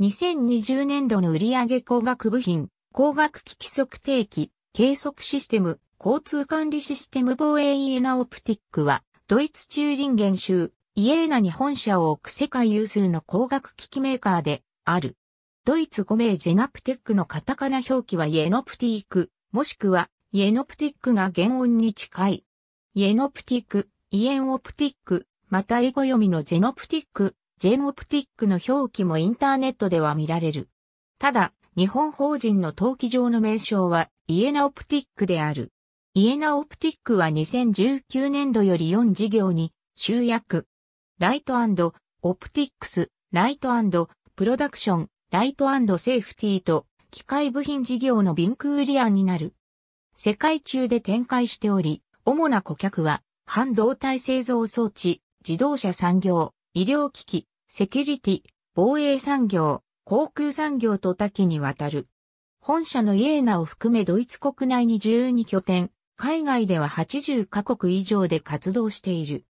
2020年度の売上工学部品、工学機器測定器、計測システム、交通管理システム防衛イエナオプティックは、ドイツチューリン州、イエーナに本社を置く世界有数の工学機器メーカーである。ドイツ5名ジェナプテックのカタカナ表記はイエノプティーク、もしくはイエノプティックが原音に近い。イエノプティック、イエンオプティック、また英語読みのジェノプティックジェームオプティックの表記もインターネットでは見られる。ただ、日本法人の登記上の名称はイエナオプティックである。イエナオプティックは2019年度より4事業に集約。ライトオプティックス、ライトプロダクション、ライトセーフティーと機械部品事業のビンク売り案になる。世界中で展開しており、主な顧客は半導体製造装置、自動車産業、医療機器、セキュリティ、防衛産業、航空産業と多岐にわたる。本社のイエーナを含めドイツ国内に12拠点、海外では80カ国以上で活動している。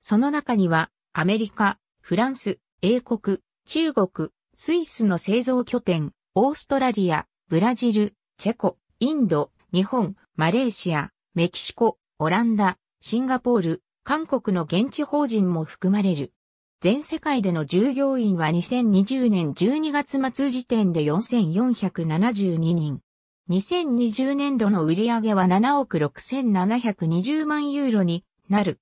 その中には、アメリカ、フランス、英国、中国、スイスの製造拠点、オーストラリア、ブラジル、チェコ、インド、日本、マレーシア、メキシコ、オランダ、シンガポール、韓国の現地法人も含まれる。全世界での従業員は2020年12月末時点で4472人。2020年度の売上は7億6720万ユーロになる。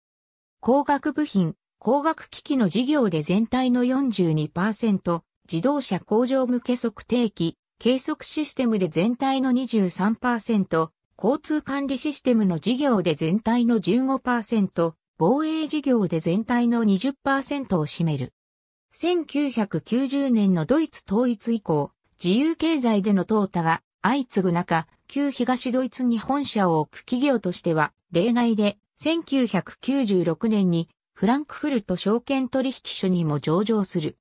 工学部品、工学機器の事業で全体の42%、自動車工場向け測定器、計測システムで全体の23%、交通管理システムの事業で全体の15%、防衛事業で全体の20%を占める。1990年のドイツ統一以降、自由経済での淘汰が相次ぐ中、旧東ドイツに本社を置く企業としては例外で、1996年にフランクフルト証券取引所にも上場する。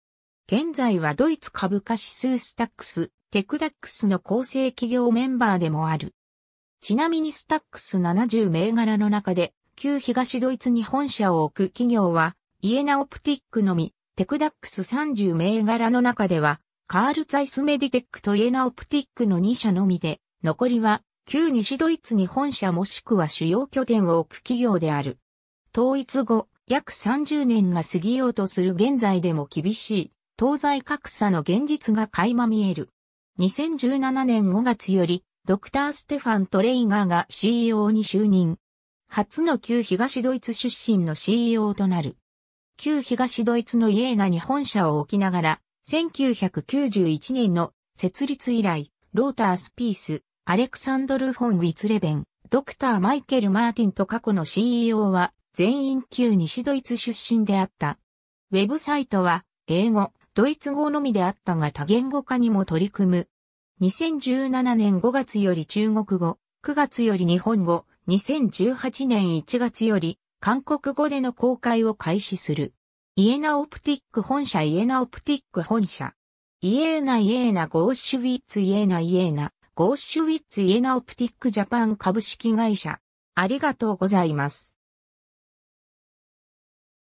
現在はドイツ株価指数スタックス、テクダックスの構成企業メンバーでもある。ちなみにスタックス70銘柄の中で旧東ドイツに本社を置く企業は、イエナオプティックのみ、テクダックス30銘柄の中では、カールツァイスメディテックとイエナオプティックの2社のみで、残りは、旧西ドイツに本社もしくは主要拠点を置く企業である。統一後、約30年が過ぎようとする現在でも厳しい、東西格差の現実が垣間見える。2017年5月より、ドクター・ステファン・トレイガーが CEO に就任。初の旧東ドイツ出身の CEO となる。旧東ドイツのイエーナに本社を置きながら、1991年の設立以来、ロータースピース、アレクサンドル・フォン・ウィツレベン、ドクター・マイケル・マーティンと過去の CEO は全員旧西ドイツ出身であった。ウェブサイトは英語、ドイツ語のみであったが多言語化にも取り組む。2017年5月より中国語、9月より日本語、2018年1月より韓国語での公開を開始する。イエナオプティック本社イエナオプティック本社。イエーナイエーナゴーシュウィッツイエーナイエーナゴーシュウィッツイエナオプティックジャパン株式会社。ありがとうございます。